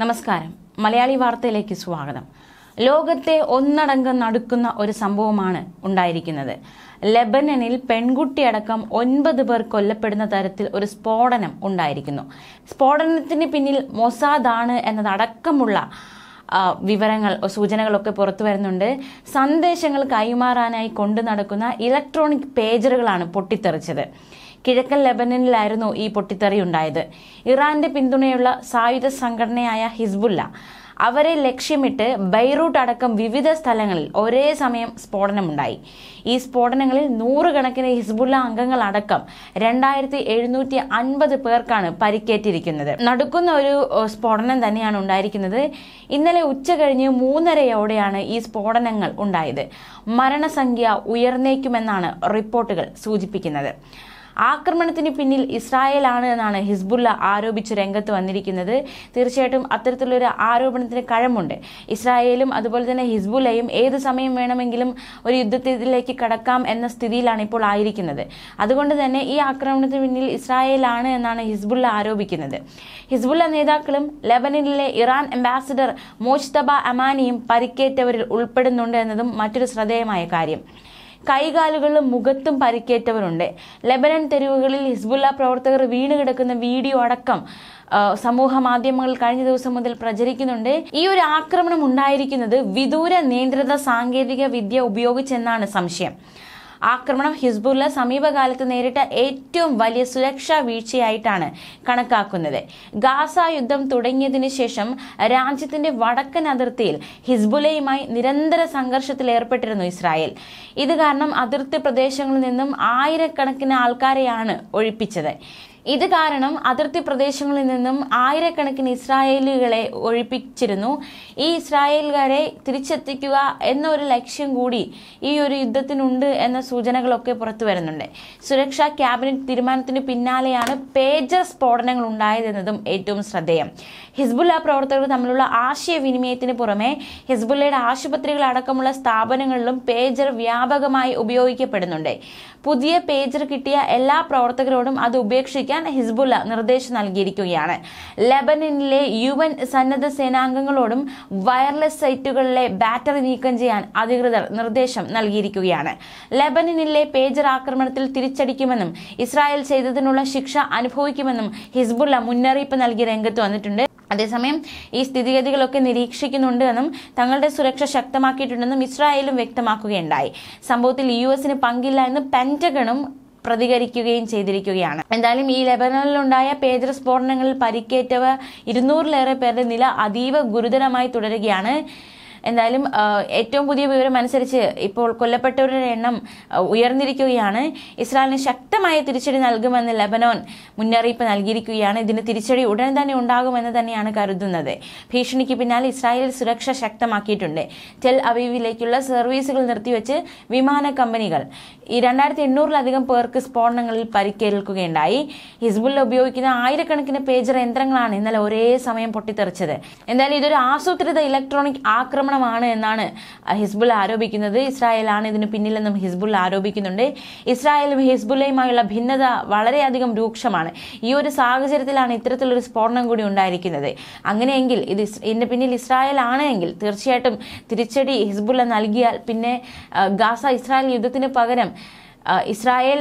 നമസ്കാരം മലയാളി വാർത്തയിലേക്ക് സ്വാഗതം ലോകത്തെ ഒന്നടങ്കം നടുക്കുന്ന ഒരു സംഭവമാണ് ഉണ്ടായിരിക്കുന്നത് ലെബനനിൽ പെൺകുട്ടിയടക്കം ഒൻപത് പേർ കൊല്ലപ്പെടുന്ന തരത്തിൽ ഒരു സ്ഫോടനം ഉണ്ടായിരിക്കുന്നു സ്ഫോടനത്തിന് പിന്നിൽ മൊസാദാണ് എന്നതടക്കമുള്ള വിവരങ്ങൾ സൂചനകളൊക്കെ പുറത്തു വരുന്നുണ്ട് സന്ദേശങ്ങൾ കൈമാറാനായി കൊണ്ടു നടക്കുന്ന ഇലക്ട്രോണിക് പേജറുകളാണ് പൊട്ടിത്തെറിച്ചത് കിഴക്കൻ ലെബനനിലായിരുന്നു ഈ പൊട്ടിത്തെറി ഉണ്ടായത് ഇറാന്റെ പിന്തുണയുള്ള സായുധ സംഘടനയായ ഹിസ്ബുല്ല അവരെ ലക്ഷ്യമിട്ട് ബൈറൂട്ട് അടക്കം വിവിധ സ്ഥലങ്ങളിൽ ഒരേ സമയം സ്ഫോടനമുണ്ടായി ഈ സ്ഫോടനങ്ങളിൽ നൂറുകണക്കിന് ഹിസ്ബുല്ല അംഗങ്ങൾ അടക്കം രണ്ടായിരത്തി എഴുന്നൂറ്റി അൻപത് പേർക്കാണ് പരിക്കേറ്റിരിക്കുന്നത് നടക്കുന്ന ഒരു സ്ഫോടനം തന്നെയാണ് ഉണ്ടായിരിക്കുന്നത് ഇന്നലെ ഉച്ച കഴിഞ്ഞ് മൂന്നരയോടെയാണ് ഈ സ്ഫോടനങ്ങൾ ഉണ്ടായത് മരണസംഖ്യ ഉയർന്നേക്കുമെന്നാണ് റിപ്പോർട്ടുകൾ സൂചിപ്പിക്കുന്നത് ആക്രമണത്തിന് പിന്നിൽ ഇസ്രായേലാണ് എന്നാണ് ഹിസ്ബുള്ള ആരോപിച്ച് രംഗത്ത് വന്നിരിക്കുന്നത് തീർച്ചയായിട്ടും അത്തരത്തിലൊരു ആരോപണത്തിന് കഴമുണ്ട് ഇസ്രായേലും അതുപോലെ തന്നെ ഹിസ്ബുല്ലയും ഏത് സമയം വേണമെങ്കിലും ഒരു യുദ്ധത്തിലേക്ക് കടക്കാം എന്ന സ്ഥിതിയിലാണ് ഇപ്പോൾ ആയിരിക്കുന്നത് അതുകൊണ്ട് തന്നെ ഈ ആക്രമണത്തിന് പിന്നിൽ ഇസ്രായേലാണ് എന്നാണ് ഹിസ്ബുള്ള ആരോപിക്കുന്നത് ഹിസ്ബുള്ള നേതാക്കളും ലെബനനിലെ ഇറാൻ അംബാസിഡർ മോഷ്തബ അമാനിയും പരിക്കേറ്റവരിൽ ഉൾപ്പെടുന്നുണ്ട് എന്നതും മറ്റൊരു ശ്രദ്ധേയമായ കാര്യം കൈകാലുകളിലും മുഖത്തും പരിക്കേറ്റവരുണ്ട് ലെബനൻ തെരുവുകളിൽ ഹിസ്ബുല്ല പ്രവർത്തകർ വീണ് കിടക്കുന്ന വീഡിയോ അടക്കം സമൂഹ മാധ്യമങ്ങളിൽ കഴിഞ്ഞ ദിവസം മുതൽ പ്രചരിക്കുന്നുണ്ട് ഈ ഒരു ആക്രമണം ഉണ്ടായിരിക്കുന്നത് വിദൂര നിയന്ത്രിത സാങ്കേതിക വിദ്യ ഉപയോഗിച്ചെന്നാണ് സംശയം ആക്രമണം ഹിസ്ബുല്ല സമീപകാലത്ത് നേരിട്ട ഏറ്റവും വലിയ സുരക്ഷാ വീഴ്ചയായിട്ടാണ് കണക്കാക്കുന്നത് ഗാസ യുദ്ധം തുടങ്ങിയതിനു ശേഷം രാജ്യത്തിന്റെ വടക്കൻ അതിർത്തിയിൽ ഹിസ്ബുലയുമായി നിരന്തര സംഘർഷത്തിൽ ഏർപ്പെട്ടിരുന്നു ഇസ്രായേൽ ഇത് കാരണം അതിർത്തി പ്രദേശങ്ങളിൽ നിന്നും ആയിരക്കണക്കിന് ആൾക്കാരെയാണ് ഒഴിപ്പിച്ചത് ഇത് കാരണം അതിർത്തി പ്രദേശങ്ങളിൽ നിന്നും ആയിരക്കണക്കിന് ഇസ്രായേലുകളെ ഒഴിപ്പിച്ചിരുന്നു ഈ ഇസ്രായേലുകാരെ തിരിച്ചെത്തിക്കുക എന്നൊരു ലക്ഷ്യം കൂടി ഈ ഒരു യുദ്ധത്തിനുണ്ട് എന്ന സൂചനകളൊക്കെ പുറത്തു വരുന്നുണ്ട് സുരക്ഷാ ക്യാബിനറ്റ് തീരുമാനത്തിന് പിന്നാലെയാണ് പേജർ സ്ഫോടനങ്ങൾ ഉണ്ടായതെന്നതും ഏറ്റവും ശ്രദ്ധേയം ഹിസ്ബുല്ല പ്രവർത്തകർ തമ്മിലുള്ള ആശയവിനിമയത്തിന് പുറമെ ഹിസ്ബുല്ലയുടെ ആശുപത്രികൾ അടക്കമുള്ള സ്ഥാപനങ്ങളിലും പേജർ വ്യാപകമായി ഉപയോഗിക്കപ്പെടുന്നുണ്ട് പുതിയ പേജർ കിട്ടിയ എല്ലാ പ്രവർത്തകരോടും അത് ഉപേക്ഷിക്കും ആരംഭിക്കാൻ ഹിസ്ബുല്ല നിർദ്ദേശം നൽകിയിരിക്കുകയാണ് ലെബനനിലെ യു എൻ സന്നദ്ധ സേനാംഗങ്ങളോടും വയർലെസ് സൈറ്റുകളിലെ ബാറ്ററി നീക്കം ചെയ്യാൻ അധികൃതർ നിർദ്ദേശം നൽകിയിരിക്കുകയാണ് ലെബനനിലെ പേജർ ആക്രമണത്തിൽ തിരിച്ചടിക്കുമെന്നും ഇസ്രായേൽ ചെയ്തതിനുള്ള ശിക്ഷ അനുഭവിക്കുമെന്നും ഹിസ്ബുള്ള മുന്നറിയിപ്പ് നൽകി രംഗത്ത് വന്നിട്ടുണ്ട് അതേസമയം ഈ സ്ഥിതിഗതികളൊക്കെ നിരീക്ഷിക്കുന്നുണ്ട് എന്നും തങ്ങളുടെ സുരക്ഷ ശക്തമാക്കിയിട്ടുണ്ടെന്നും ഇസ്രായേലും വ്യക്തമാക്കുകയുണ്ടായി സംഭവത്തിൽ യു എസിന് പങ്കില്ല എന്ന് പെൻറ്റഗണും പ്രതികരിക്കുകയും ചെയ്തിരിക്കുകയാണ് എന്തായാലും ഈ ലെബനനിലുണ്ടായ പേജർ സ്ഫോടനങ്ങളിൽ പരിക്കേറ്റവർ ഇരുന്നൂറിലേറെ പേരുടെ നില അതീവ ഗുരുതരമായി തുടരുകയാണ് എന്തായാലും ഏറ്റവും പുതിയ വിവരം അനുസരിച്ച് ഇപ്പോൾ കൊല്ലപ്പെട്ടവരുടെ എണ്ണം ഉയർന്നിരിക്കുകയാണ് ഇസ്രായേലിന് ശക്തമായ തിരിച്ചടി നൽകുമെന്ന് ലബനോൻ മുന്നറിയിപ്പ് നൽകിയിരിക്കുകയാണ് ഇതിന് തിരിച്ചടി ഉടൻ തന്നെ ഉണ്ടാകുമെന്ന് തന്നെയാണ് കരുതുന്നത് ഭീഷണിക്ക് പിന്നാലെ ഇസ്രായേൽ സുരക്ഷ ശക്തമാക്കിയിട്ടുണ്ട് ടെൽ അവീവിലേക്കുള്ള സർവീസുകൾ നിർത്തിവെച്ച് വിമാന കമ്പനികൾ ഈ രണ്ടായിരത്തി എണ്ണൂറിലധികം പേർക്ക് സ്ഫോടനങ്ങളിൽ പരിക്കേൽക്കുകയുണ്ടായി ഹിസ്ബുല്ല ഉപയോഗിക്കുന്ന ആയിരക്കണക്കിന് പേജർ യന്ത്രങ്ങളാണ് ഇന്നലെ ഒരേ സമയം പൊട്ടിത്തെറിച്ചത് എന്തായാലും ഇതൊരു ആസൂത്രിത ഇലക്ട്രോണിക് ആക്രമണം ആക്രമണമാണ് എന്നാണ് ഹിസ്ബുൾ ആരോപിക്കുന്നത് ഇസ്രായേലാണ് ഇതിന് പിന്നിലെന്നും ഹിസ്ബുൾ ആരോപിക്കുന്നുണ്ട് ഇസ്രായേലും ഹിസ്ബുലയുമായുള്ള ഭിന്നത വളരെയധികം രൂക്ഷമാണ് ഈ ഒരു സാഹചര്യത്തിലാണ് ഇത്തരത്തിലൊരു സ്ഫോടനം കൂടി ഉണ്ടായിരിക്കുന്നത് അങ്ങനെയെങ്കിൽ ഇത് ഇതിന് പിന്നിൽ ഇസ്രായേൽ ആണ് എങ്കിൽ തീർച്ചയായിട്ടും തിരിച്ചടി ഹിസ്ബുള്ള നൽകിയാൽ പിന്നെ ഗാസ ഇസ്രായേൽ യുദ്ധത്തിന് പകരം ഇസ്രായേൽ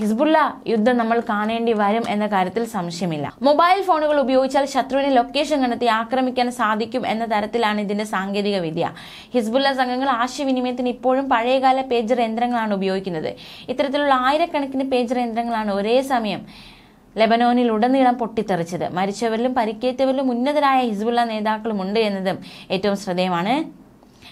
ഹിസ്ബുല്ല യുദ്ധം നമ്മൾ കാണേണ്ടി വരും എന്ന കാര്യത്തിൽ സംശയമില്ല മൊബൈൽ ഫോണുകൾ ഉപയോഗിച്ചാൽ ശത്രുവിനെ ലൊക്കേഷൻ കണ്ടെത്തി ആക്രമിക്കാൻ സാധിക്കും എന്ന തരത്തിലാണ് ഇതിന്റെ സാങ്കേതിക വിദ്യ ഹിസ്ബുല്ല സംഘങ്ങൾ ആശയവിനിമയത്തിന് ഇപ്പോഴും പഴയകാല പേജർ യന്ത്രങ്ങളാണ് ഉപയോഗിക്കുന്നത് ഇത്തരത്തിലുള്ള ആയിരക്കണക്കിന് പേജർ യന്ത്രങ്ങളാണ് ഒരേ സമയം ലെബനോനിൽ ഉടനീളം പൊട്ടിത്തെറിച്ചത് മരിച്ചവരിലും പരിക്കേറ്റവരിലും ഉന്നതരായ ഹിസ്ബുള്ള ഉണ്ട് എന്നതും ഏറ്റവും ശ്രദ്ധേയമാണ്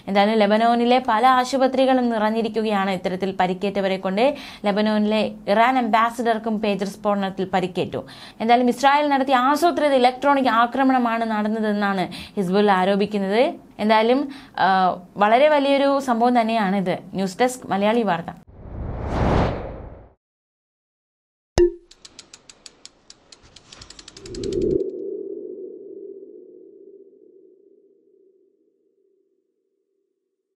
എന്തായാലും ലെബനോനിലെ പല ആശുപത്രികളും നിറഞ്ഞിരിക്കുകയാണ് ഇത്തരത്തിൽ പരിക്കേറ്റവരെ കൊണ്ട് ലെബനോനിലെ ഇറാൻ അംബാസിഡർക്കും പേജർ സ്ഫോടനത്തിൽ പരിക്കേറ്റു എന്തായാലും ഇസ്രായേൽ നടത്തിയ ആസൂത്രിത ഇലക്ട്രോണിക് ആക്രമണമാണ് നടന്നതെന്നാണ് ഹിസ്ബുൽ ആരോപിക്കുന്നത് എന്തായാലും വളരെ വലിയൊരു സംഭവം തന്നെയാണിത് ന്യൂസ് ഡെസ്ക് മലയാളി വാർത്ത